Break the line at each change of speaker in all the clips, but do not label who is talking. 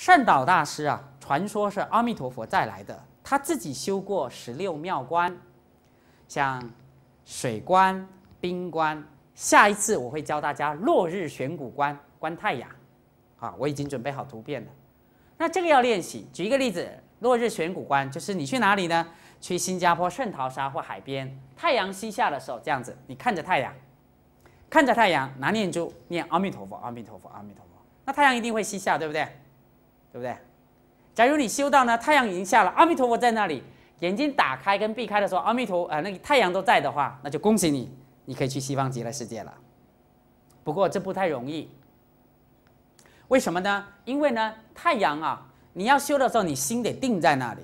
圣导大师啊，传说是阿弥陀佛再来的。他自己修过十六妙观，像水观、冰观。下一次我会教大家落日悬谷观，观太阳。啊，我已经准备好图片了。那这个要练习。举一个例子，落日悬谷观就是你去哪里呢？去新加坡圣淘沙或海边，太阳西下的时候这样子，你看着太阳，看着太阳拿念珠念阿弥陀佛，阿弥陀佛，阿弥陀佛。那太阳一定会西下，对不对？对不对？假如你修到呢，太阳已经下了，阿弥陀佛在那里，眼睛打开跟闭开的时候，阿弥陀啊，那个太阳都在的话，那就恭喜你，你可以去西方极乐世界了。不过这不太容易，为什么呢？因为呢，太阳啊，你要修的时候，你心得定在那里，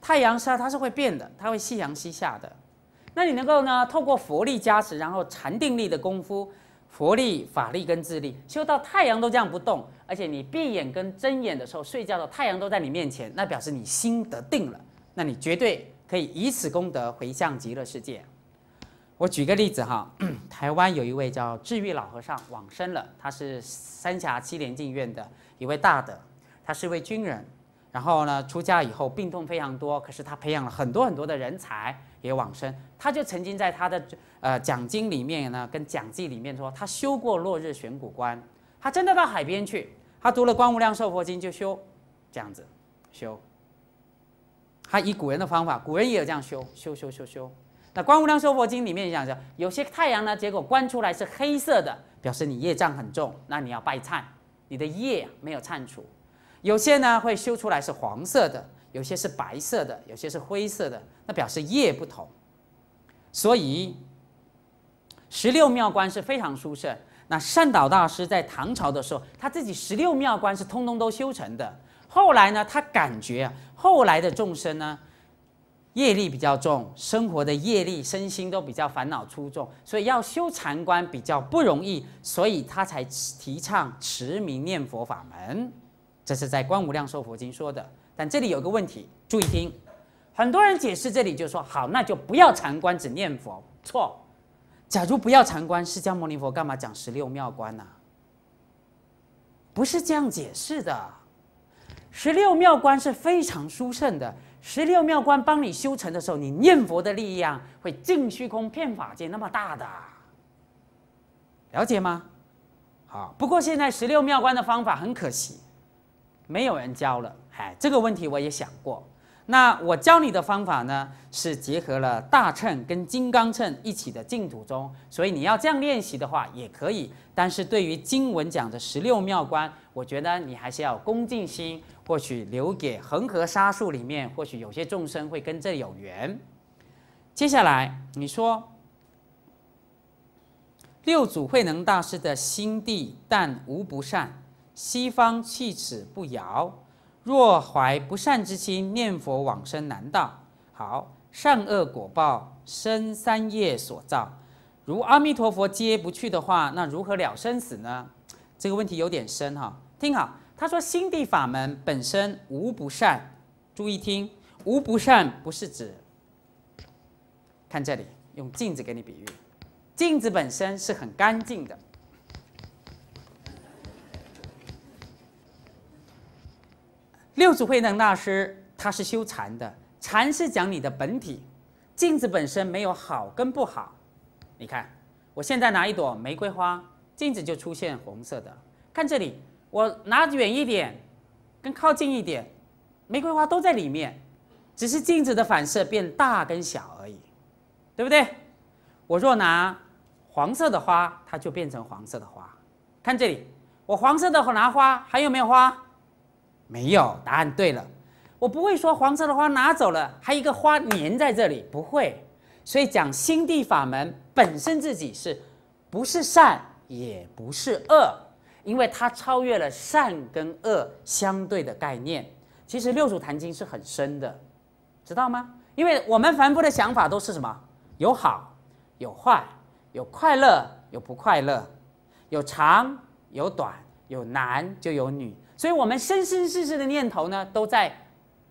太阳是它是会变的，它会夕阳西下的。那你能够呢，透过佛力加持，然后禅定力的功夫。佛力、法力跟智力，修到太阳都这样不动，而且你闭眼跟睁眼的时候，睡觉的太阳都在你面前，那表示你心得定了。那你绝对可以以此功德回向极乐世界。我举个例子哈，台湾有一位叫智玉老和尚往生了，他是三峡七莲净院的一位大德，他是位军人，然后呢出家以后病痛非常多，可是他培养了很多很多的人才。也往生，他就曾经在他的呃讲经里面呢，跟讲记里面说，他修过落日悬古观，他真的到海边去，他读了《光无量寿佛经》就修，这样子修。他以古人的方法，古人也有这样修，修修修修。那《光无量寿佛经》里面讲着，有些太阳呢，结果观出来是黑色的，表示你业障很重，那你要拜忏，你的业没有忏除；有些呢会修出来是黄色的。有些是白色的，有些是灰色的，那表示业不同。所以，十六妙观是非常殊胜。那善导大师在唐朝的时候，他自己十六妙观是通通都修成的。后来呢，他感觉后来的众生呢，业力比较重，生活的业力、身心都比较烦恼粗重，所以要修禅观比较不容易，所以他才提倡持名念佛法门。这是在《观无量寿佛经》说的。但这里有个问题，注意听，很多人解释这里就说：“好，那就不要禅观，只念佛。”错，假如不要禅观，释迦牟尼佛干嘛讲十六妙观呢？不是这样解释的，十六妙观是非常殊胜的，十六妙观帮你修成的时候，你念佛的力量会尽虚空骗法界那么大的，了解吗？好，不过现在十六妙观的方法很可惜，没有人教了。哎，这个问题我也想过。那我教你的方法呢，是结合了大秤跟金刚秤一起的净土中，所以你要这样练习的话也可以。但是对于经文讲的十六妙观，我觉得你还是要恭敬心。或许留给恒河沙数里面，或许有些众生会跟这有缘。接下来你说，六祖慧能大师的心地但无不善，西方弃齿不摇。若怀不善之心，念佛往生难到。好，善恶果报，生三业所造。如阿弥陀佛接不去的话，那如何了生死呢？这个问题有点深哈。听好，他说心地法门本身无不善，注意听，无不善不是指。看这里，用镜子给你比喻，镜子本身是很干净的。六祖慧能大师，他是修禅的。禅是讲你的本体，镜子本身没有好跟不好。你看，我现在拿一朵玫瑰花，镜子就出现红色的。看这里，我拿远一点，跟靠近一点，玫瑰花都在里面，只是镜子的反射变大跟小而已，对不对？我若拿黄色的花，它就变成黄色的花。看这里，我黄色的拿花还有没有花？没有答案对了，我不会说黄色的花拿走了，还一个花粘在这里，不会。所以讲心地法门本身自己是，不是善，也不是恶，因为它超越了善跟恶相对的概念。其实《六祖坛经》是很深的，知道吗？因为我们凡夫的想法都是什么？有好，有坏，有快乐，有不快乐，有长，有短，有男就有女。所以，我们生生世世的念头呢，都在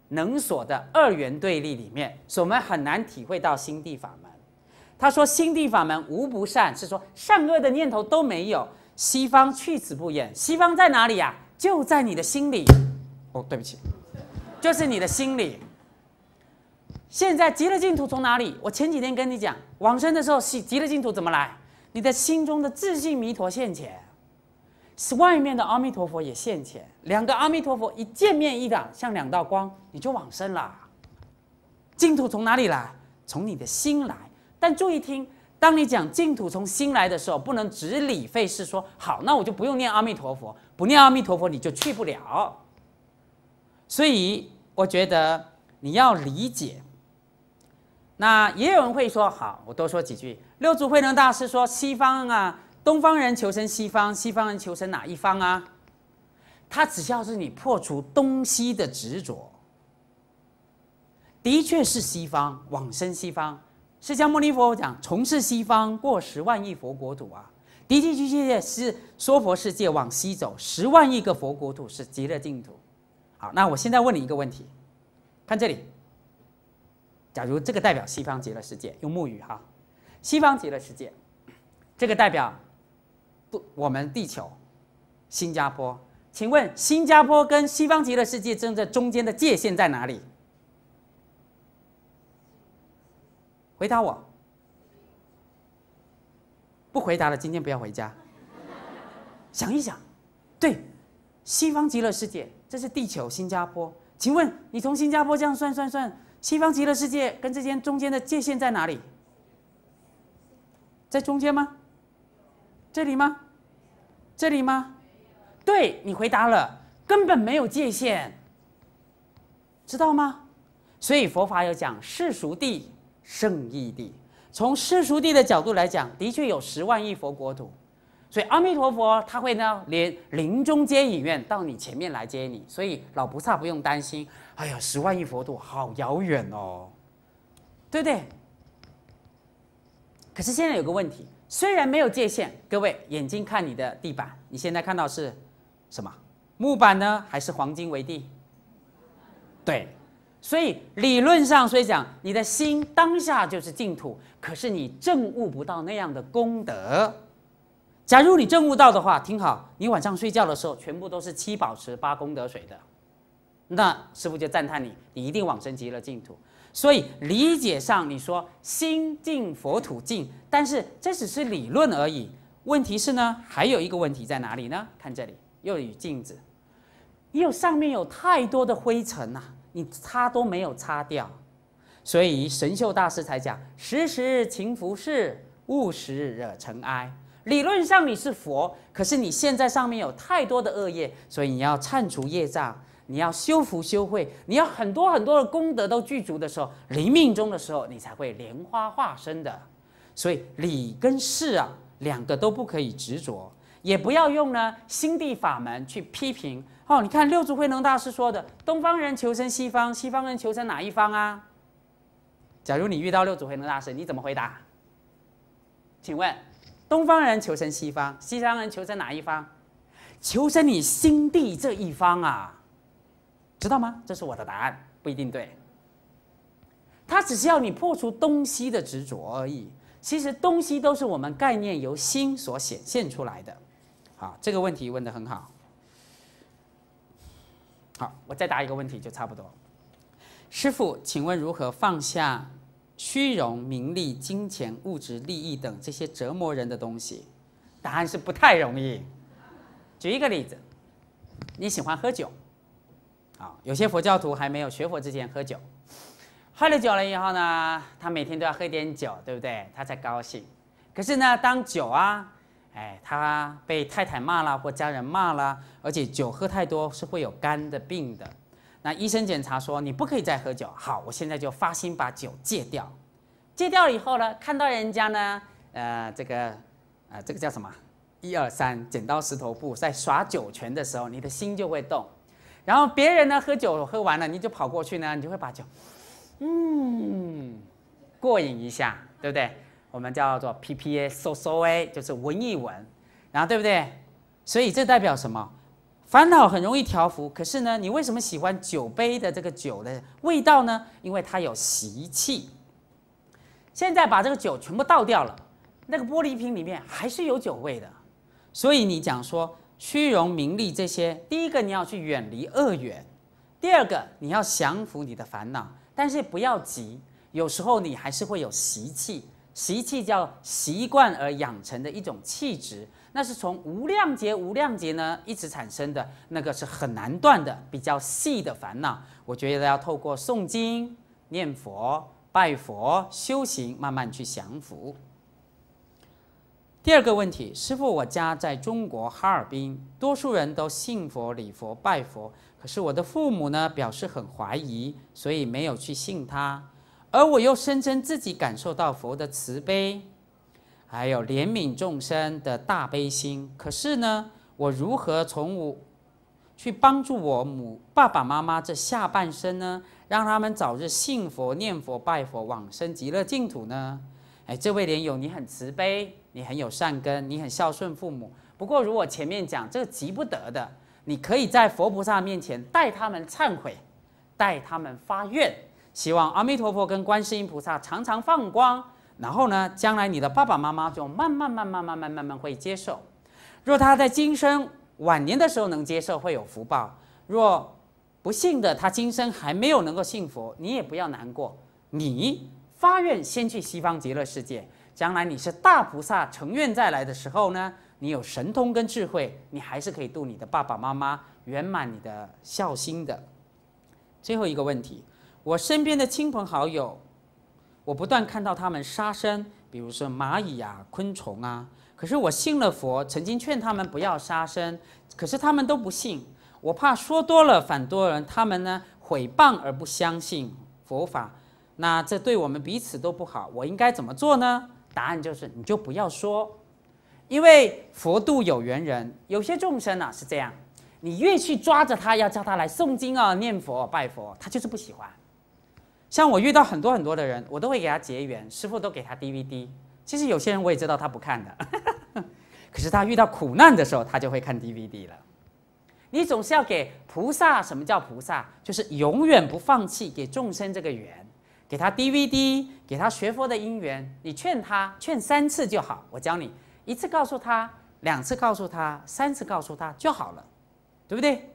能所的二元对立里面，所以我们很难体会到心地法门。他说：“心地法门无不善，是说善恶的念头都没有。”西方去此不远，西方在哪里呀？就在你的心里。哦，对不起，就是你的心里。现在极乐净土从哪里？我前几天跟你讲，往生的时候，极乐净土怎么来？你的心中的自信弥陀现前。是外面的阿弥陀佛也现前，两个阿弥陀佛一见面一打，像两道光，你就往生了。净土从哪里来？从你的心来。但注意听，当你讲净土从心来的时候，不能只理费事说好，那我就不用念阿弥陀佛，不念阿弥陀佛你就去不了。所以我觉得你要理解。那也有人会说，好，我多说几句。六祖慧能大师说，西方啊。东方人求生西方，西方人求生哪一方啊？他只要是你破除东西的执着。的确是西方往生西方，释迦牟尼佛讲，从事西方过十万亿佛国土啊，的的确确是说佛世界往西走十万亿个佛国土是极乐净土。好，那我现在问你一个问题，看这里，假如这个代表西方极乐世界，用木语哈，西方极乐世界，这个代表。我们地球，新加坡，请问新加坡跟西方极乐世界正在中间的界限在哪里？回答我，不回答了，今天不要回家。想一想，对，西方极乐世界，这是地球，新加坡，请问你从新加坡这样算算算，西方极乐世界跟之间中间的界限在哪里？在中间吗？这里吗？这里吗？对你回答了，根本没有界限，知道吗？所以佛法有讲世俗地、圣义地。从世俗地的角度来讲，的确有十万亿佛国土，所以阿弥陀佛他会呢，连临终接引院到你前面来接你，所以老菩萨不用担心。哎呀，十万亿佛土好遥远哦，对不对？可是现在有个问题。虽然没有界限，各位眼睛看你的地板，你现在看到是，什么木板呢，还是黄金为地？对，所以理论上，所以讲你的心当下就是净土，可是你证悟不到那样的功德。假如你证悟到的话，听好，你晚上睡觉的时候全部都是七宝池八功德水的，那师父就赞叹你，你一定往生极乐净土。所以理解上，你说心净佛土净，但是这只是理论而已。问题是呢，还有一个问题在哪里呢？看这里，又一镜子，又上面有太多的灰尘呐，你擦都没有擦掉。所以神秀大师才讲：时时勤拂拭，勿使惹尘埃。理论上你是佛，可是你现在上面有太多的恶业，所以你要忏除业障。你要修福修慧，你要很多很多的功德都具足的时候，临命终的时候，你才会莲花化身的。所以理跟事啊，两个都不可以执着，也不要用呢心地法门去批评。哦，你看六祖慧能大师说的：“东方人求生西方，西方人求生哪一方啊？”假如你遇到六祖慧能大师，你怎么回答？请问东方人求生西方，西方人求生哪一方？求生你心地这一方啊！知道吗？这是我的答案，不一定对。他只是要你破除东西的执着而已。其实东西都是我们概念由心所显现出来的。好，这个问题问的很好。好，我再答一个问题就差不多。师傅，请问如何放下虚荣、名利、金钱、物质、利益等这些折磨人的东西？答案是不太容易。举一个例子，你喜欢喝酒。啊，有些佛教徒还没有学佛之前喝酒，喝了酒了以后呢，他每天都要喝点酒，对不对？他才高兴。可是呢，当酒啊，哎，他被太太骂了或家人骂了，而且酒喝太多是会有肝的病的。那医生检查说你不可以再喝酒。好，我现在就发心把酒戒掉。戒掉了以后呢，看到人家呢，呃，这个，呃，这个叫什么？一二三，剪刀石头布，在耍酒拳的时候，你的心就会动。然后别人呢喝酒喝完了，你就跑过去呢，你就会把酒，嗯，过瘾一下，对不对？我们叫做 P P A S O S O A，就是闻一闻，然后对不对？所以这代表什么？烦恼很容易调伏，可是呢，你为什么喜欢酒杯的这个酒的味道呢？因为它有习气。现在把这个酒全部倒掉了，那个玻璃瓶里面还是有酒味的，所以你讲说。虚荣、名利这些，第一个你要去远离恶缘，第二个你要降服你的烦恼，但是不要急。有时候你还是会有习气，习气叫习惯而养成的一种气质，那是从无量劫、无量劫呢一直产生的，那个是很难断的，比较细的烦恼。我觉得要透过诵经、念佛、拜佛、修行，慢慢去降服。第二个问题，师傅，我家在中国哈尔滨，多数人都信佛、礼佛、拜佛，可是我的父母呢，表示很怀疑，所以没有去信他。而我又声称自己感受到佛的慈悲，还有怜悯众生的大悲心，可是呢，我如何从我去帮助我母爸爸妈妈这下半生呢？让他们早日信佛、念佛、拜佛，往生极乐净土呢？哎，这位莲友，你很慈悲，你很有善根，你很孝顺父母。不过，如果前面讲这个急不得的，你可以在佛菩萨面前代他们忏悔，代他们发愿，希望阿弥陀佛跟观世音菩萨常常放光。然后呢，将来你的爸爸妈妈就慢慢、慢慢、慢慢、慢慢、会接受。若他在今生晚年的时候能接受，会有福报；若不幸的他今生还没有能够信佛，你也不要难过，你。发愿先去西方极乐世界，将来你是大菩萨成愿再来的时候呢？你有神通跟智慧，你还是可以度你的爸爸妈妈，圆满你的孝心的。最后一个问题，我身边的亲朋好友，我不断看到他们杀生，比如说蚂蚁啊、昆虫啊。可是我信了佛，曾经劝他们不要杀生，可是他们都不信。我怕说多了反多人，他们呢毁谤而不相信佛法。那这对我们彼此都不好，我应该怎么做呢？答案就是你就不要说，因为佛度有缘人，有些众生呢是这样，你越去抓着他要叫他来诵经啊、念佛、拜佛，他就是不喜欢。像我遇到很多很多的人，我都会给他结缘，师傅都给他 DVD。其实有些人我也知道他不看的，可是他遇到苦难的时候，他就会看 DVD 了。你总是要给菩萨，什么叫菩萨？就是永远不放弃给众生这个缘。给他 DVD，给他学佛的因缘。你劝他，劝三次就好。我教你，一次告诉他，两次告诉他，三次告诉他就好了，对不对？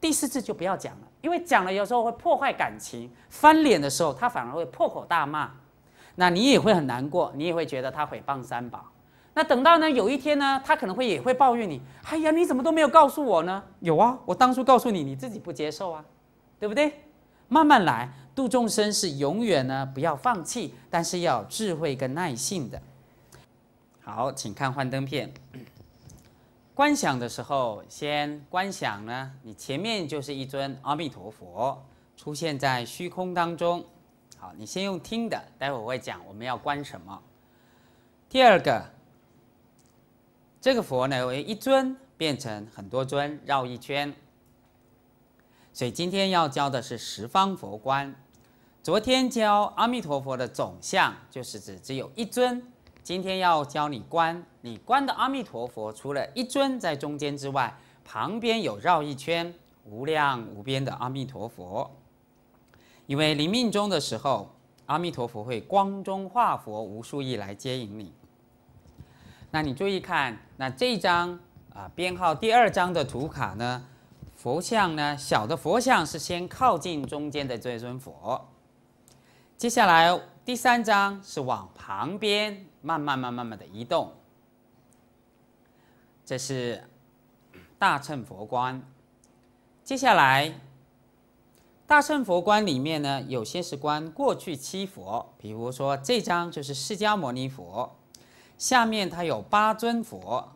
第四次就不要讲了，因为讲了有时候会破坏感情，翻脸的时候他反而会破口大骂，那你也会很难过，你也会觉得他诽谤三宝。那等到呢，有一天呢，他可能会也会抱怨你，哎呀，你怎么都没有告诉我呢？有啊，我当初告诉你，你自己不接受啊，对不对？慢慢来，度众生是永远呢，不要放弃，但是要有智慧跟耐性的。好，请看幻灯片。观想的时候，先观想呢，你前面就是一尊阿弥陀佛出现在虚空当中。好，你先用听的，待会儿会讲我们要观什么。第二个，这个佛呢，为一尊变成很多尊，绕一圈。所以今天要教的是十方佛观，昨天教阿弥陀佛的总相，就是指只有一尊。今天要教你观，你观的阿弥陀佛，除了一尊在中间之外，旁边有绕一圈无量无边的阿弥陀佛。因为临命终的时候，阿弥陀佛会光中化佛无数亿来接引你。那你注意看，那这张啊编号第二张的图卡呢？佛像呢？小的佛像是先靠近中间的这尊佛，接下来第三张是往旁边慢慢、慢慢、慢的移动。这是大乘佛观。接下来大乘佛观里面呢，有些是观过去七佛，比如说这张就是释迦牟尼佛，下面它有八尊佛。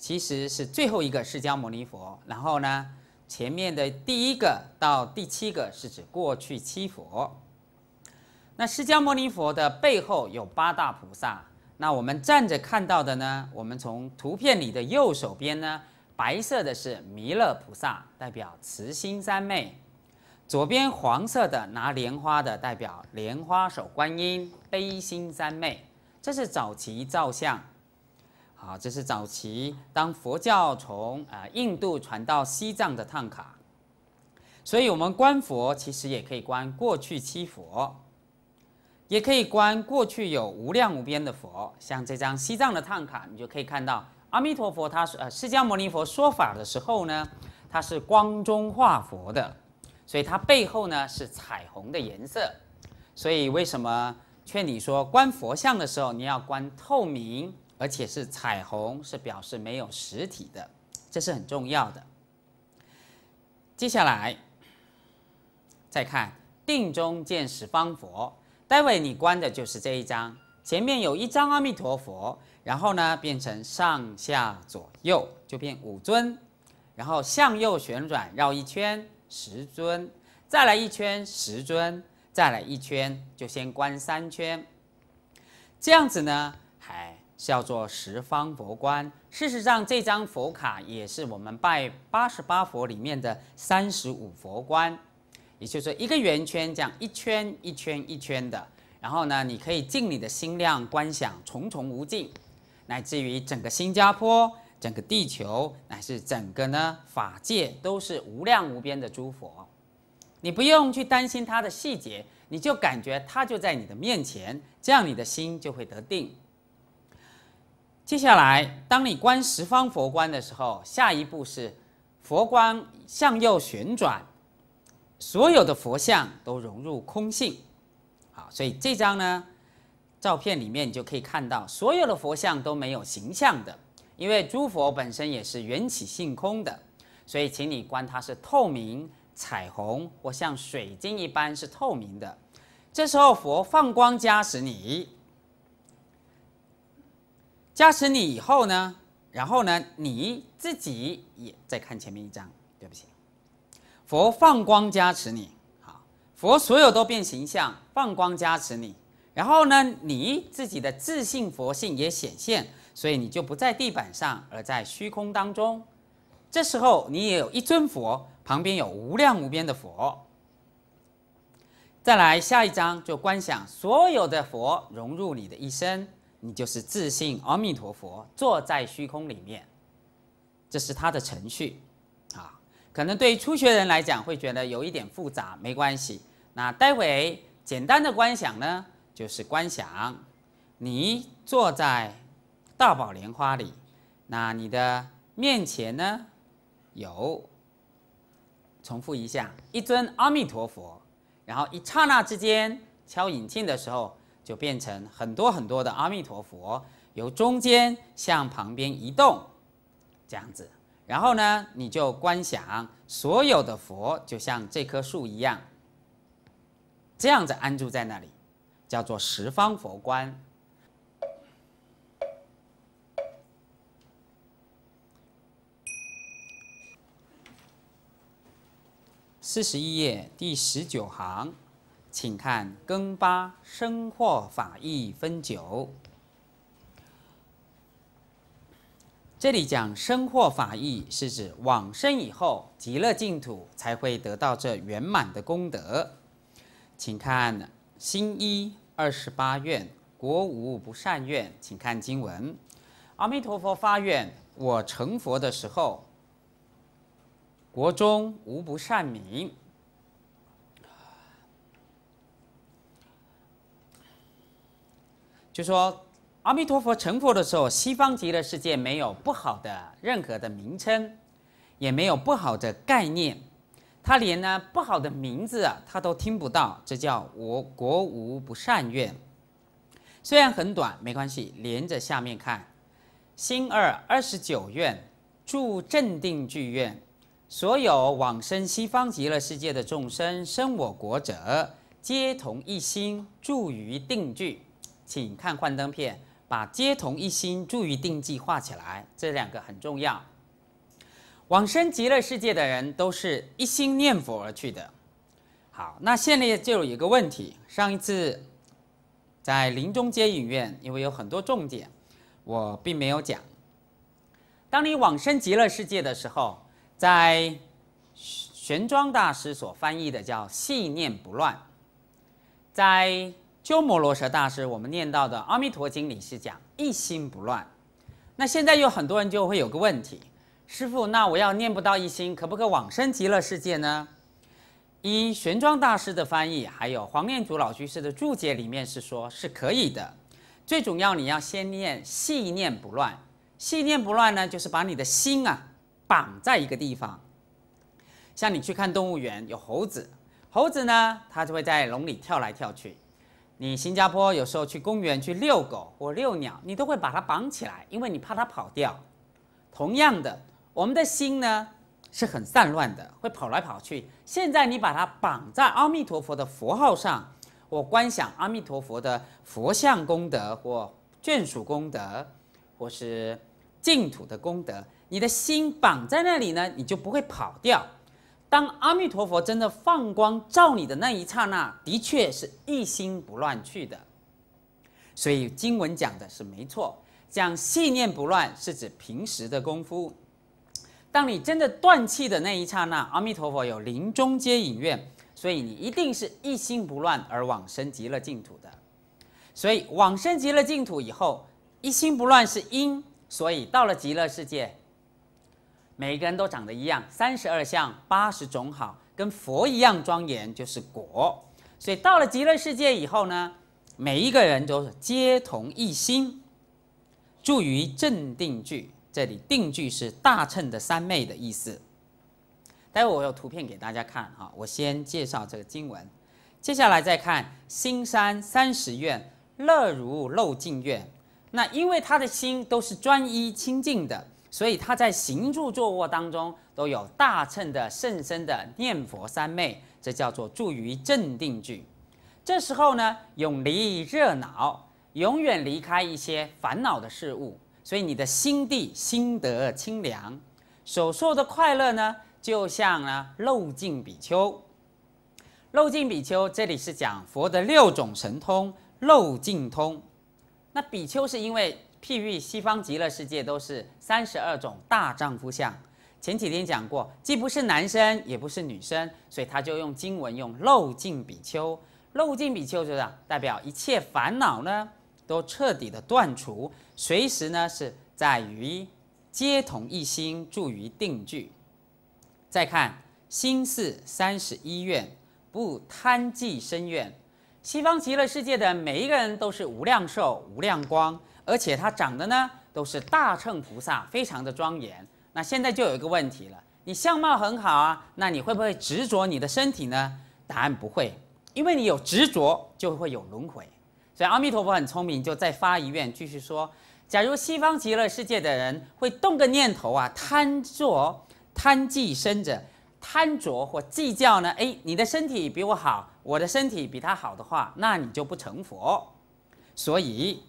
其实是最后一个释迦牟尼佛，然后呢，前面的第一个到第七个是指过去七佛。那释迦牟尼佛的背后有八大菩萨。那我们站着看到的呢？我们从图片里的右手边呢，白色的是弥勒菩萨，代表慈心三昧；左边黄色的拿莲花的代表莲花手观音，悲心三昧。这是早期造像。啊，这是早期当佛教从啊印度传到西藏的唐卡，所以我们观佛其实也可以观过去七佛，也可以观过去有无量无边的佛。像这张西藏的唐卡，你就可以看到阿弥陀佛，他呃释迦牟尼佛说法的时候呢，他是光中化佛的，所以它背后呢是彩虹的颜色。所以为什么劝你说观佛像的时候你要观透明？而且是彩虹，是表示没有实体的，这是很重要的。接下来再看定中见十方佛，待会你关的就是这一张。前面有一张阿弥陀佛，然后呢变成上下左右就变五尊，然后向右旋转绕一圈十尊，再来一圈十尊，再来一圈就先关三圈，这样子呢还。叫做十方佛观。事实上，这张佛卡也是我们拜八十八佛里面的三十五佛观，也就是说，一个圆圈这样一圈一圈一圈的。然后呢，你可以尽你的心量观想重重无尽，乃至于整个新加坡、整个地球，乃至整个呢法界都是无量无边的诸佛。你不用去担心它的细节，你就感觉它就在你的面前，这样你的心就会得定。接下来，当你观十方佛观的时候，下一步是佛光向右旋转，所有的佛像都融入空性。好，所以这张呢照片里面，你就可以看到所有的佛像都没有形象的，因为诸佛本身也是缘起性空的。所以，请你观它是透明、彩虹或像水晶一般是透明的。这时候，佛放光加持你。加持你以后呢，然后呢，你自己也再看前面一章。对不起，佛放光加持你，好，佛所有都变形象，放光加持你。然后呢，你自己的自信佛性也显现，所以你就不在地板上，而在虚空当中。这时候你也有一尊佛，旁边有无量无边的佛。再来下一章就观想所有的佛融入你的一生。你就是自信阿弥陀佛坐在虚空里面，这是他的程序啊。可能对初学人来讲会觉得有一点复杂，没关系。那待会简单的观想呢，就是观想你坐在大宝莲花里，那你的面前呢有重复一下一尊阿弥陀佛，然后一刹那之间敲引磬的时候。就变成很多很多的阿弥陀佛，由中间向旁边移动，这样子。然后呢，你就观想所有的佛就像这棵树一样，这样子安住在那里，叫做十方佛观。四十一页第十九行。请看庚八生或法意分九。这里讲生或法意，是指往生以后，极乐净土才会得到这圆满的功德。请看新一二十八愿，国无不善愿。请看经文：阿弥陀佛发愿，我成佛的时候，国中无不善名，就说阿弥陀佛成佛的时候，西方极乐世界没有不好的任何的名称，也没有不好的概念，他连呢不好的名字啊，他都听不到。这叫我国无不善愿。虽然很短，没关系，连着下面看。新二二十九愿住正定剧愿：所有往生西方极乐世界的众生，生我国者，皆同一心，住于定聚。请看幻灯片，把“皆同一心”、“助于定计”画起来，这两个很重要。往生极乐世界的人都是一心念佛而去的。好，那现在就有一个问题：上一次在林中街影院，因为有很多重点，我并没有讲。当你往生极乐世界的时候，在玄奘大师所翻译的叫“细念不乱”，在。鸠摩罗什大师，我们念到的《阿弥陀经》里是讲一心不乱。那现在有很多人就会有个问题：师傅，那我要念不到一心，可不可往生极乐世界呢？依玄奘大师的翻译，还有黄念祖老居士的注解里面是说是可以的。最重要，你要先念细念不乱。细念不乱呢，就是把你的心啊绑在一个地方。像你去看动物园，有猴子，猴子呢，它就会在笼里跳来跳去。你新加坡有时候去公园去遛狗或遛鸟，你都会把它绑起来，因为你怕它跑掉。同样的，我们的心呢是很散乱的，会跑来跑去。现在你把它绑在阿弥陀佛的佛号上，我观想阿弥陀佛的佛像功德或眷属功德，或是净土的功德，你的心绑在那里呢，你就不会跑掉。当阿弥陀佛真的放光照你的那一刹那，的确是一心不乱去的。所以经文讲的是没错，讲信念不乱是指平时的功夫。当你真的断气的那一刹那，阿弥陀佛有临终接引愿，所以你一定是一心不乱而往生极乐净土的。所以往生极乐净土以后，一心不乱是因，所以到了极乐世界。每个人都长得一样，三十二相八十种好，跟佛一样庄严，就是果。所以到了极乐世界以后呢，每一个人都是皆同一心，住于正定句。这里定句是大乘的三昧的意思。待会我有图片给大家看哈，我先介绍这个经文，接下来再看心山三十愿，乐如漏尽愿。那因为他的心都是专一清净的。所以他在行住坐卧当中都有大乘的甚深的念佛三昧，这叫做住于镇定句。这时候呢，永离热闹，永远离开一些烦恼的事物，所以你的心地心得清凉，所受的快乐呢，就像呢漏尽比丘。漏尽比丘，这里是讲佛的六种神通，漏尽通。那比丘是因为。譬喻西方极乐世界都是三十二种大丈夫相。前几天讲过，既不是男生，也不是女生，所以他就用经文，用漏尽比丘。漏尽比丘就是代表一切烦恼呢，都彻底的断除。随时呢，是在于皆同一心住于定聚。再看心是三十一愿，不贪计生怨。西方极乐世界的每一个人都是无量寿、无量光。而且他长得呢，都是大乘菩萨，非常的庄严。那现在就有一个问题了，你相貌很好啊，那你会不会执着你的身体呢？答案不会，因为你有执着就会有轮回。所以阿弥陀佛很聪明，就再发一愿，继续说：假如西方极乐世界的人会动个念头啊，贪着、贪计生者、贪着或计较呢？哎，你的身体比我好，我的身体比他好的话，那你就不成佛。所以。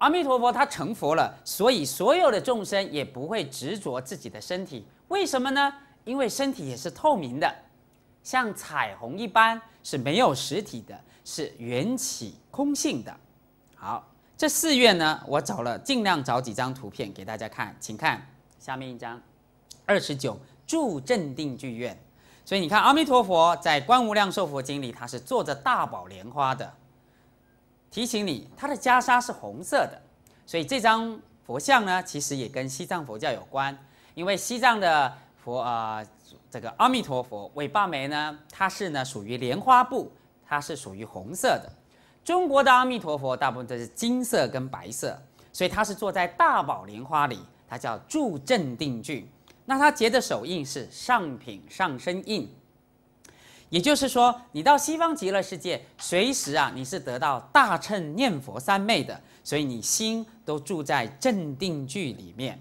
阿弥陀佛，他成佛了，所以所有的众生也不会执着自己的身体。为什么呢？因为身体也是透明的，像彩虹一般是没有实体的，是缘起空性的。好，这四愿呢，我找了尽量找几张图片给大家看，请看下面一张，二十九住正定聚愿。所以你看，阿弥陀佛在《观无量寿佛经》里，他是坐着大宝莲花的。提醒你，他的袈裟是红色的，所以这张佛像呢，其实也跟西藏佛教有关。因为西藏的佛，呃，这个阿弥陀佛韦巴眉呢，它是呢属于莲花部，它是属于红色的。中国的阿弥陀佛大部分都是金色跟白色，所以它是坐在大宝莲花里，它叫助正定具。那它结的手印是上品上身印。也就是说，你到西方极乐世界，随时啊，你是得到大乘念佛三昧的，所以你心都住在正定句里面。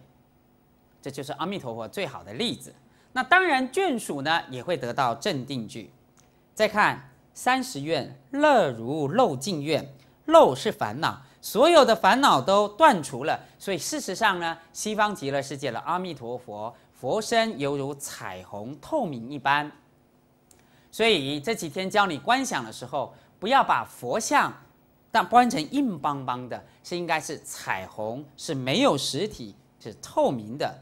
这就是阿弥陀佛最好的例子。那当然，眷属呢也会得到正定句。再看三十愿，乐如漏尽愿，漏是烦恼，所有的烦恼都断除了。所以事实上呢，西方极乐世界的阿弥陀佛佛身犹如彩虹透明一般。所以这几天教你观想的时候，不要把佛像，但观成硬邦邦的，是应该是彩虹，是没有实体，是透明的。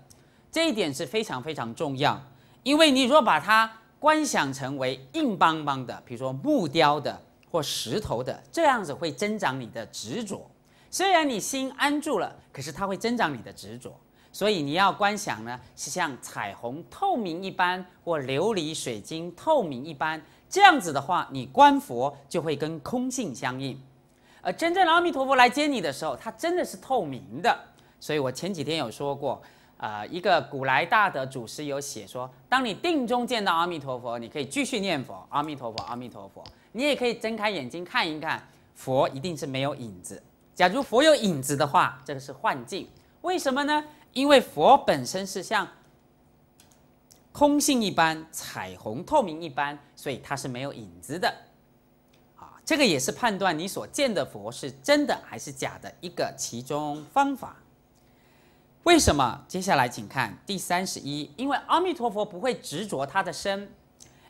这一点是非常非常重要。因为你如果把它观想成为硬邦邦的，比如说木雕的或石头的，这样子会增长你的执着。虽然你心安住了，可是它会增长你的执着。所以你要观想呢，是像彩虹透明一般，或琉璃水晶透明一般，这样子的话，你观佛就会跟空性相应。而真正的阿弥陀佛来接你的时候，它真的是透明的。所以我前几天有说过，啊，一个古来大德祖师有写说，当你定中见到阿弥陀佛，你可以继续念佛，阿弥陀佛，阿弥陀佛。你也可以睁开眼睛看一看，佛一定是没有影子。假如佛有影子的话，这个是幻境。为什么呢？因为佛本身是像空性一般、彩虹透明一般，所以它是没有影子的。啊，这个也是判断你所见的佛是真的还是假的一个其中方法。为什么？接下来请看第三十一。因为阿弥陀佛不会执着他的身，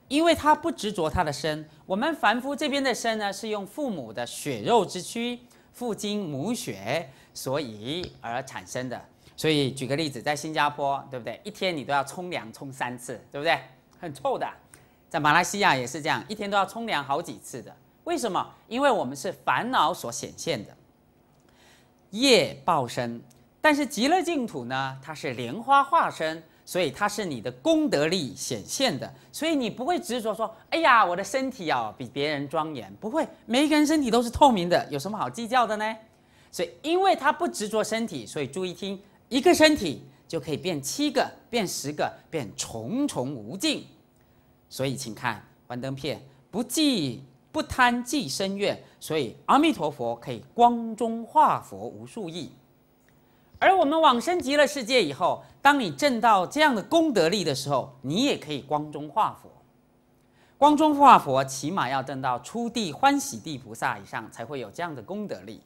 因为他不执着他的身。我们凡夫这边的身呢，是用父母的血肉之躯、父精母血，所以而产生的。所以举个例子，在新加坡，对不对？一天你都要冲凉冲三次，对不对？很臭的。在马来西亚也是这样，一天都要冲凉好几次的。为什么？因为我们是烦恼所显现的业报身，但是极乐净土呢，它是莲花化身，所以它是你的功德力显现的。所以你不会执着说：“哎呀，我的身体哦比别人庄严。”不会，每一个人身体都是透明的，有什么好计较的呢？所以，因为他不执着身体，所以注意听。一个身体就可以变七个，变十个，变重重无尽。所以，请看幻灯片：不计、不贪、计生愿，所以阿弥陀佛可以光中化佛无数亿。而我们往生极乐世界以后，当你证到这样的功德力的时候，你也可以光中化佛。光中化佛，起码要证到初地欢喜地菩萨以上，才会有这样的功德力。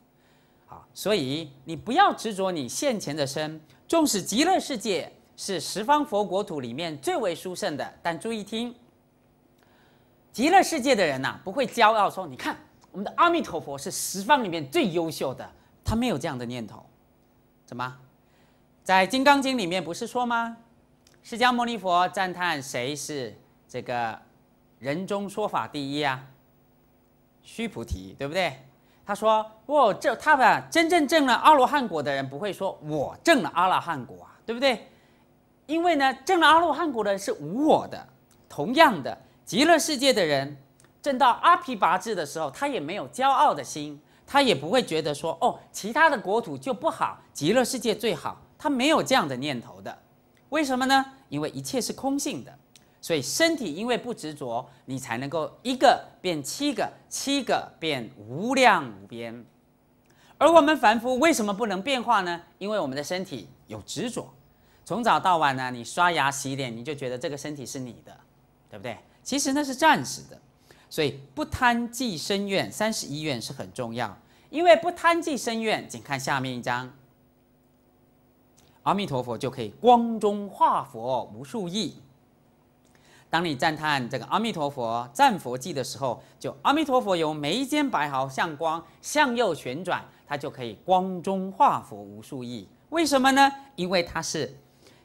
啊。所以你不要执着你现前的身，纵使极乐世界是十方佛国土里面最为殊胜的，但注意听，极乐世界的人呐不会骄傲说：“你看，我们的阿弥陀佛是十方里面最优秀的。”他没有这样的念头。怎么，在《金刚经》里面不是说吗？释迦牟尼佛赞叹谁是这个人中说法第一啊？须菩提，对不对？他说：“哦，这他吧，真正证了阿罗汉果的人，不会说我证了阿罗汉果啊，对不对？因为呢，证了阿罗汉果的人是无我的。同样的，极乐世界的人证到阿毗跋致的时候，他也没有骄傲的心，他也不会觉得说哦，其他的国土就不好，极乐世界最好，他没有这样的念头的。为什么呢？因为一切是空性的。”所以身体因为不执着，你才能够一个变七个，七个变无量无边。而我们凡夫为什么不能变化呢？因为我们的身体有执着，从早到晚呢，你刷牙洗脸，你就觉得这个身体是你的，对不对？其实那是暂时的。所以不贪计生愿，三十一愿是很重要。因为不贪计生愿，仅看下面一章，阿弥陀佛就可以光中化佛无数亿。当你赞叹这个阿弥陀佛赞佛记的时候，就阿弥陀佛由眉间白毫向光向右旋转，它就可以光中化佛无数亿。为什么呢？因为它是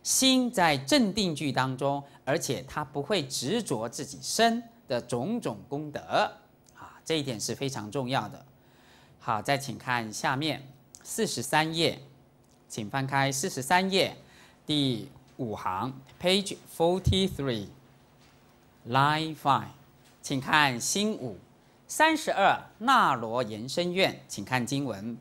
心在正定句当中，而且它不会执着自己身的种种功德啊，这一点是非常重要的。好，再请看下面四十三页，请翻开四十三页第五行，Page forty-three。l i n e f i v e 请看新五三十二那罗延伸院，请看经文。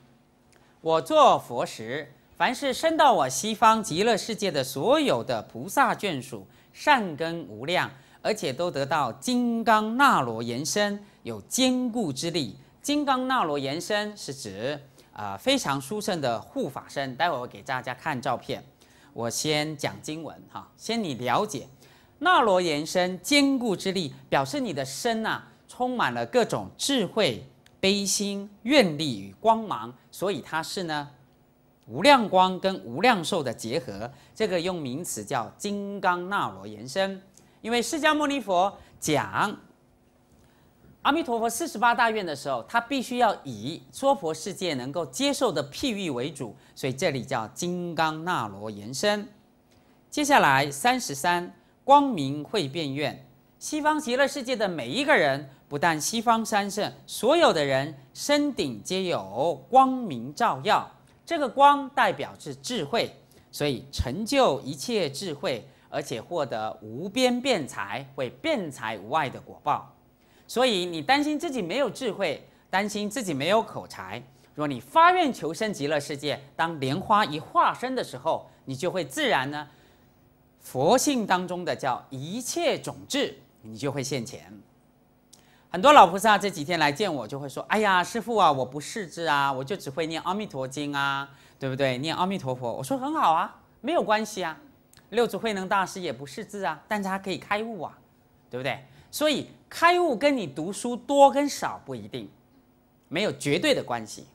我做佛时，凡是生到我西方极乐世界的所有的菩萨眷属，善根无量，而且都得到金刚那罗延伸，有坚固之力。金刚那罗延伸是指啊非常殊胜的护法身。待会我给大家看照片，我先讲经文哈，先你了解。那罗延伸坚固之力，表示你的身呐充满了各种智慧、悲心、愿力与光芒，所以它是呢无量光跟无量寿的结合。这个用名词叫金刚那罗延伸，因为释迦牟尼佛讲阿弥陀佛四十八大愿的时候，他必须要以娑婆世界能够接受的譬喻为主，所以这里叫金刚那罗延伸。接下来三十三。光明会变愿，西方极乐世界的每一个人，不但西方三圣，所有的人身顶皆有光明照耀。这个光代表是智慧，所以成就一切智慧，而且获得无边辩才，会辩才无碍的果报。所以你担心自己没有智慧，担心自己没有口才，若你发愿求生极乐世界，当莲花一化身的时候，你就会自然呢。佛性当中的叫一切种子，你就会现前。很多老菩萨这几天来见我，就会说：“哎呀，师父啊，我不识字啊，我就只会念《阿弥陀经》啊，对不对？念阿弥陀佛。”我说：“很好啊，没有关系啊。六祖慧能大师也不识字啊，但是他可以开悟啊，对不对？所以开悟跟你读书多跟少不一定没有绝对的关系。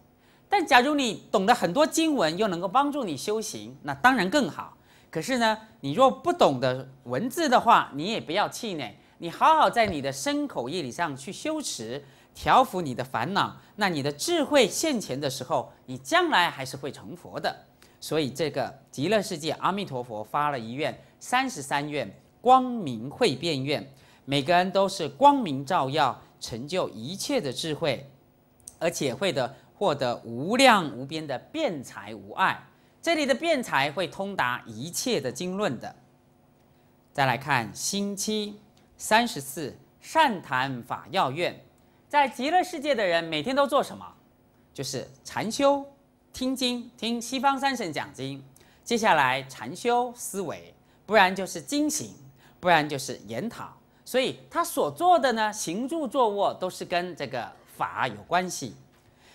但假如你懂得很多经文，又能够帮助你修行，那当然更好。”可是呢，你若不懂得文字的话，你也不要气馁，你好好在你的身口意里上去修持，调伏你的烦恼，那你的智慧现前的时候，你将来还是会成佛的。所以这个极乐世界阿弥陀佛发了一愿，三十三愿光明会变愿，每个人都是光明照耀，成就一切的智慧，而且会的获得无量无边的辩才无碍。这里的辩才会通达一切的经论的。再来看星期三十四，善谈法要院，在极乐世界的人每天都做什么？就是禅修、听经、听西方三圣讲经。接下来禅修思维，不然就是经行，不然就是研讨。所以他所做的呢，行住坐卧都是跟这个法有关系。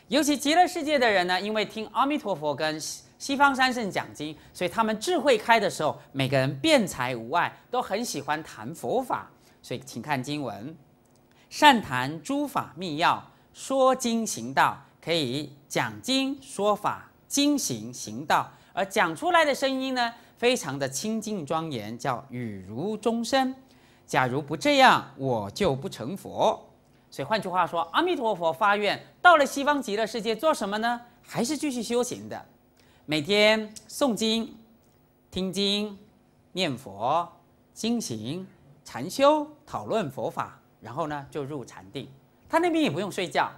尤其极乐世界的人呢，因为听阿弥陀佛跟西方三圣讲经，所以他们智慧开的时候，每个人辩才无碍，都很喜欢谈佛法。所以，请看经文：善谈诸法密要，说经行道，可以讲经说法，经行行道。而讲出来的声音呢，非常的清净庄严，叫语如钟声。假如不这样，我就不成佛。所以换句话说，阿弥陀佛发愿到了西方极乐世界做什么呢？还是继续修行的，每天诵经、听经、念佛、精行、禅修、讨论佛法，然后呢就入禅定。他那边也不用睡觉。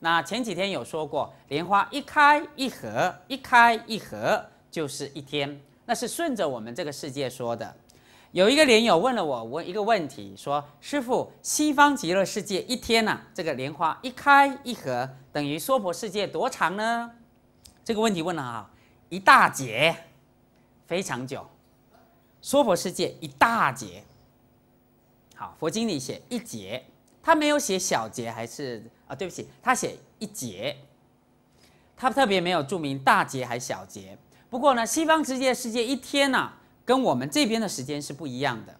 那前几天有说过，莲花一开一合，一开一合就是一天，那是顺着我们这个世界说的。有一个莲友问了我问一个问题，说：“师傅，西方极乐世界一天呢？这个莲花一开一合，等于娑婆世界多长呢？”这个问题问了哈，一大劫，非常久，娑婆世界一大劫。好，佛经里写一节，他没有写小节还是啊？对不起，他写一劫，他特别没有注明大节还小节。不过呢，西方极乐世界一天呢？跟我们这边的时间是不一样的，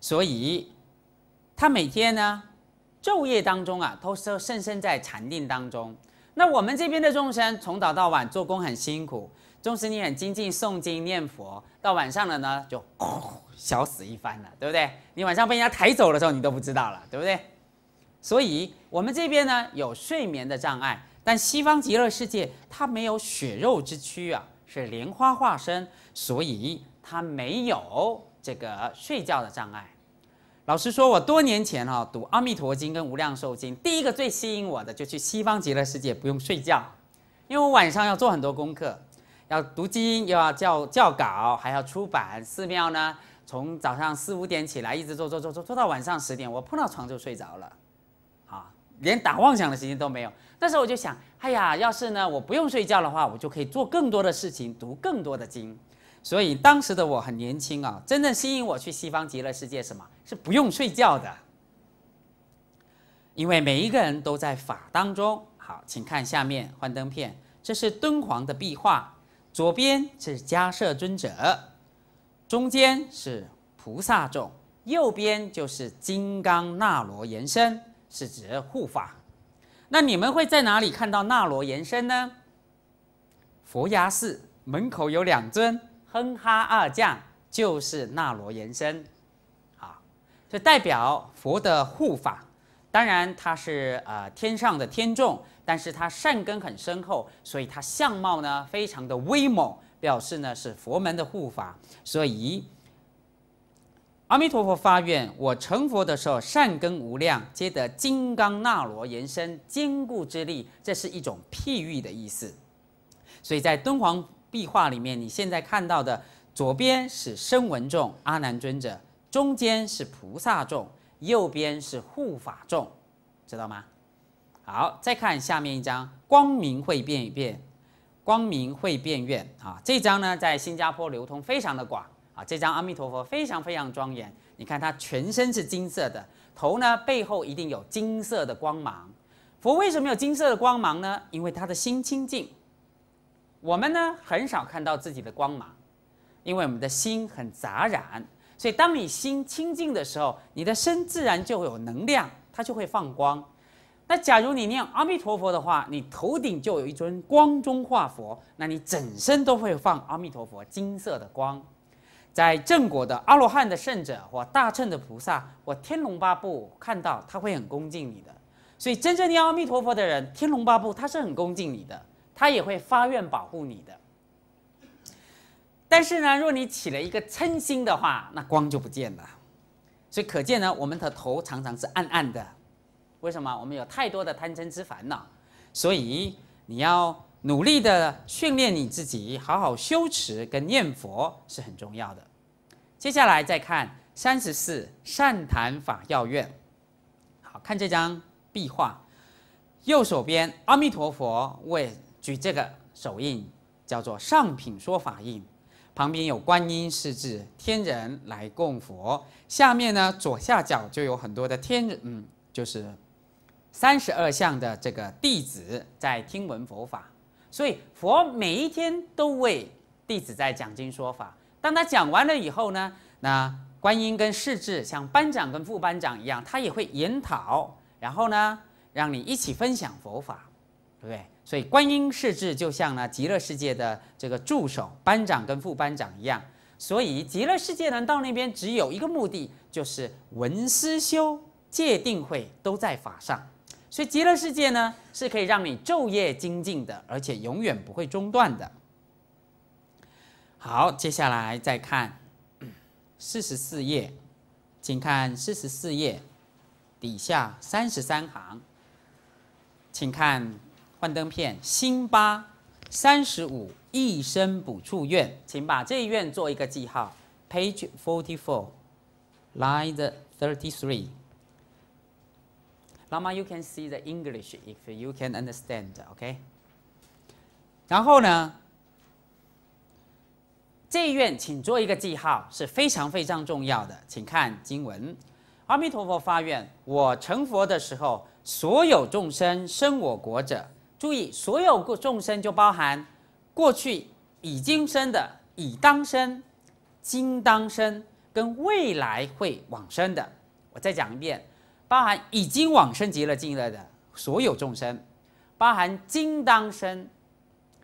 所以他每天呢，昼夜当中啊，都是深深在禅定当中。那我们这边的众生，从早到晚做工很辛苦，众生你很精进诵经念佛，到晚上了呢，就哦，小死一番了，对不对？你晚上被人家抬走的时候，你都不知道了，对不对？所以我们这边呢有睡眠的障碍，但西方极乐世界它没有血肉之躯啊，是莲花化身，所以。他没有这个睡觉的障碍。老实说，我多年前哈读《阿弥陀经》跟《无量寿经》，第一个最吸引我的就去西方极乐世界不用睡觉，因为我晚上要做很多功课，要读经，又要教教稿，还要出版。寺庙呢，从早上四五点起来，一直做做做做，做到晚上十点，我碰到床就睡着了，啊，连打妄想的时间都没有。那时候我就想，哎呀，要是呢我不用睡觉的话，我就可以做更多的事情，读更多的经。所以当时的我很年轻啊，真正吸引我去西方极乐世界，什么是不用睡觉的？因为每一个人都在法当中。好，请看下面幻灯片，这是敦煌的壁画，左边是迦摄尊者，中间是菩萨众，右边就是金刚那罗延伸，是指护法。那你们会在哪里看到那罗延伸呢？佛牙寺门口有两尊。哼哈二将就是那罗延伸，啊，就代表佛的护法。当然他是呃天上的天众，但是他善根很深厚，所以他相貌呢非常的威猛，表示呢是佛门的护法。所以阿弥陀佛发愿，我成佛的时候善根无量，皆得金刚那罗延伸坚固之力，这是一种譬喻的意思。所以在敦煌。壁画里面，你现在看到的左边是声闻众阿难尊者，中间是菩萨众，右边是护法众，知道吗？好，再看下面一张《光明会变一变》，《光明会变院啊，这张呢在新加坡流通非常的广啊，这张阿弥陀佛非常非常庄严，你看它全身是金色的，头呢背后一定有金色的光芒。佛为什么有金色的光芒呢？因为他的心清净。我们呢很少看到自己的光芒，因为我们的心很杂染，所以当你心清净的时候，你的身自然就有能量，它就会放光。那假如你念阿弥陀佛的话，你头顶就有一尊光中化佛，那你整身都会放阿弥陀佛金色的光。在正果的阿罗汉的圣者或大乘的菩萨或天龙八部看到他会很恭敬你的，所以真正念阿弥陀佛的人，天龙八部他是很恭敬你的。他也会发愿保护你的，但是呢，若你起了一个嗔心的话，那光就不见了。所以可见呢，我们的头常常是暗暗的。为什么？我们有太多的贪嗔之烦恼。所以你要努力的训练你自己，好好修持跟念佛是很重要的。接下来再看三十四善谈法要愿，好看这张壁画，右手边阿弥陀佛为。举这个手印叫做上品说法印，旁边有观音是指天人来供佛，下面呢左下角就有很多的天人，嗯，就是三十二相的这个弟子在听闻佛法，所以佛每一天都为弟子在讲经说法。当他讲完了以后呢，那观音跟世智像班长跟副班长一样，他也会研讨，然后呢让你一起分享佛法。对不对？所以观音世智就像呢极乐世界的这个助手班长跟副班长一样。所以极乐世界人到那边只有一个目的，就是闻思修、戒定慧都在法上。所以极乐世界呢是可以让你昼夜精进的，而且永远不会中断的。好，接下来再看四十四页，请看四十四页底下三十三行，请看。幻灯片，辛巴三十五，一生不处院，请把这一院做一个记号，page forty four line thirty three。那么 you can see the English if you can understand, o k 然后呢，这一院请做一个记号，是非常非常重要的，请看经文，阿弥陀佛发愿，我成佛的时候，所有众生生我国者。注意，所有过众生就包含过去已经生的、已当生、今当生跟未来会往生的。我再讲一遍，包含已经往生极乐净土的所有众生，包含今当生，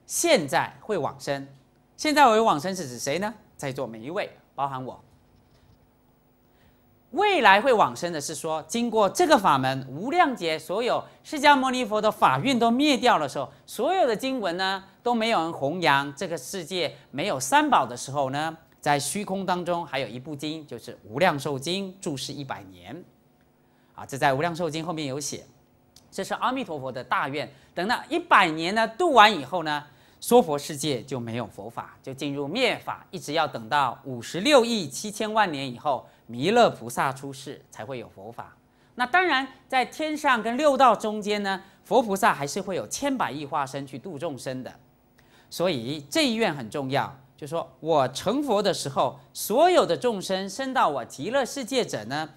现在会往生。现在为往生是指谁呢？在座每一位，包含我。未来会往生的是说，经过这个法门，无量劫所有释迦牟尼佛的法运都灭掉的时候，所有的经文呢都没有人弘扬。这个世界没有三宝的时候呢，在虚空当中还有一部经，就是《无量寿经》，注释一百年。啊，这在《无量寿经》后面有写，这是阿弥陀佛的大愿。等到一百年呢度完以后呢，娑婆世界就没有佛法，就进入灭法，一直要等到五十六亿七千万年以后。弥勒菩萨出世才会有佛法。那当然，在天上跟六道中间呢，佛菩萨还是会有千百亿化身去度众生的。所以这一愿很重要，就说我成佛的时候，所有的众生生到我极乐世界者呢，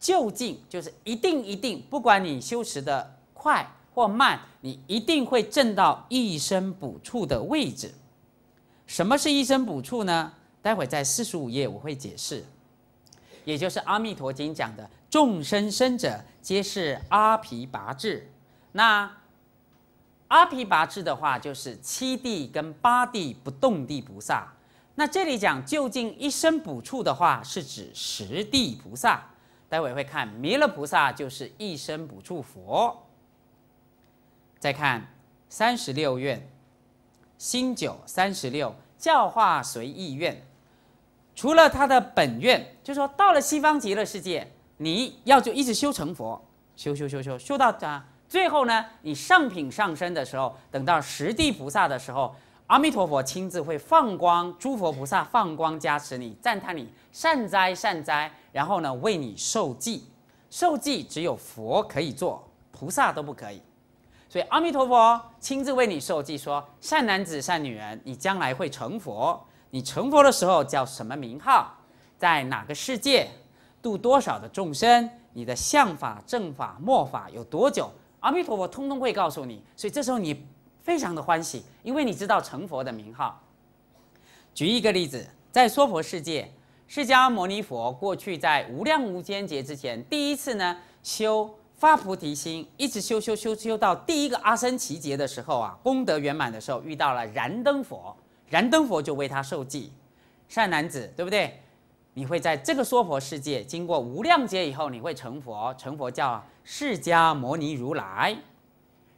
就近就是一定一定，不管你修持的快或慢，你一定会证到一生补处的位置。什么是“一生补处”呢？待会在四十五页我会解释。也就是《阿弥陀经》讲的众生生者，皆是阿皮拔智。那阿皮拔智的话，就是七地跟八地不动地菩萨。那这里讲究竟一生补处的话，是指十地菩萨。待会会看弥勒菩萨就是一生补处佛。再看三十六愿，新九三十六教化随意愿。除了他的本愿，就说到了西方极乐世界，你要就一直修成佛，修修修修修到啊，最后呢，你上品上升的时候，等到十地菩萨的时候，阿弥陀佛亲自会放光，诸佛菩萨放光加持你，赞叹你善哉善哉，然后呢为你受记，受记只有佛可以做，菩萨都不可以，所以阿弥陀佛亲自为你受记，说善男子善女人，你将来会成佛。你成佛的时候叫什么名号，在哪个世界度多少的众生？你的相法、正法、末法有多久？阿弥陀佛通通会告诉你，所以这时候你非常的欢喜，因为你知道成佛的名号。举一个例子，在娑婆世界，释迦牟尼佛过去在无量无间劫之前，第一次呢修发菩提心，一直修修修修到第一个阿僧祇劫的时候啊，功德圆满的时候，遇到了燃灯佛。燃灯佛就为他受记，善男子，对不对？你会在这个娑婆世界经过无量劫以后，你会成佛，成佛教释迦牟尼如来。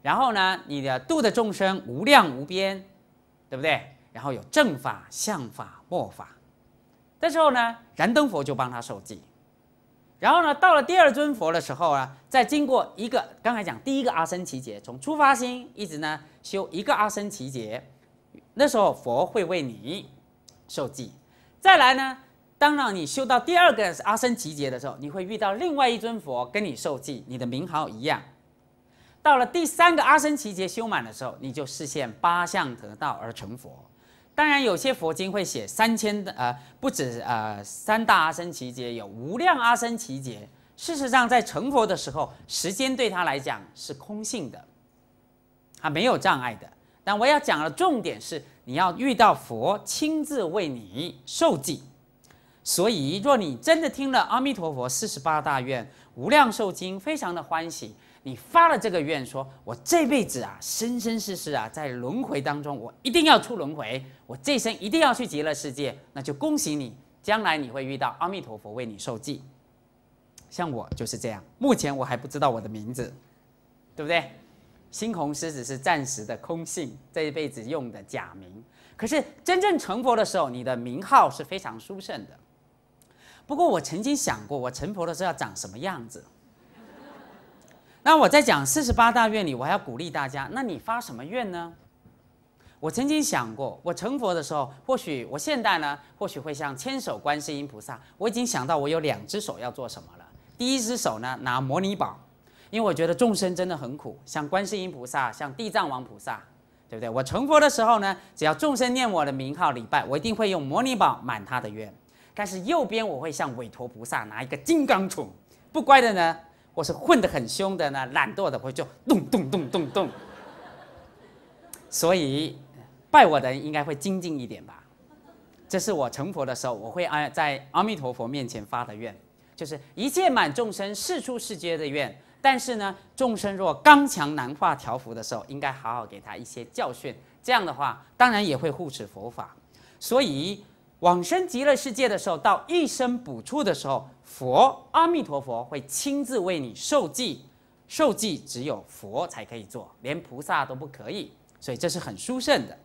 然后呢，你的度的众生无量无边，对不对？然后有正法、相法、末法。这时候呢，燃灯佛就帮他受记。然后呢，到了第二尊佛的时候啊，再经过一个，刚才讲第一个阿僧祇劫，从出发心一直呢修一个阿僧祇劫。那时候佛会为你受记。再来呢，当然你修到第二个阿僧祇劫的时候，你会遇到另外一尊佛跟你受记，你的名号一样。到了第三个阿僧祇劫修满的时候，你就实现八相得道而成佛。当然有些佛经会写三千的呃不止呃三大阿僧祇劫，有无量阿僧祇劫。事实上，在成佛的时候，时间对他来讲是空性的，他没有障碍的。但我要讲的重点是，你要遇到佛亲自为你受记。所以，若你真的听了阿弥陀佛四十八大愿无量寿经，非常的欢喜，你发了这个愿，说我这辈子啊，生生世世啊，在轮回当中，我一定要出轮回，我这一生一定要去极乐世界，那就恭喜你，将来你会遇到阿弥陀佛为你受记。像我就是这样，目前我还不知道我的名字，对不对？猩红狮子是暂时的空性，这一辈子用的假名。可是真正成佛的时候，你的名号是非常殊胜的。不过我曾经想过，我成佛的时候要长什么样子？那我在讲四十八大愿里，我还要鼓励大家。那你发什么愿呢？我曾经想过，我成佛的时候，或许我现代呢，或许会像千手观世音菩萨。我已经想到我有两只手要做什么了。第一只手呢，拿摩尼宝。因为我觉得众生真的很苦，像观世音菩萨，像地藏王菩萨，对不对？我成佛的时候呢，只要众生念我的名号礼拜，我一定会用摩尼宝满他的愿。但是右边我会像韦陀菩萨拿一个金刚杵，不乖的呢，我是混得很凶的呢，懒惰的，我就咚咚咚咚咚。所以，拜我的人应该会精进一点吧？这是我成佛的时候，我会阿在阿弥陀佛面前发的愿，就是一切满众生事出世界的愿。但是呢，众生若刚强难化、条幅的时候，应该好好给他一些教训。这样的话，当然也会护持佛法。所以往生极乐世界的时候，到一生补处的时候，佛阿弥陀佛会亲自为你受记。受记只有佛才可以做，连菩萨都不可以。所以这是很殊胜的。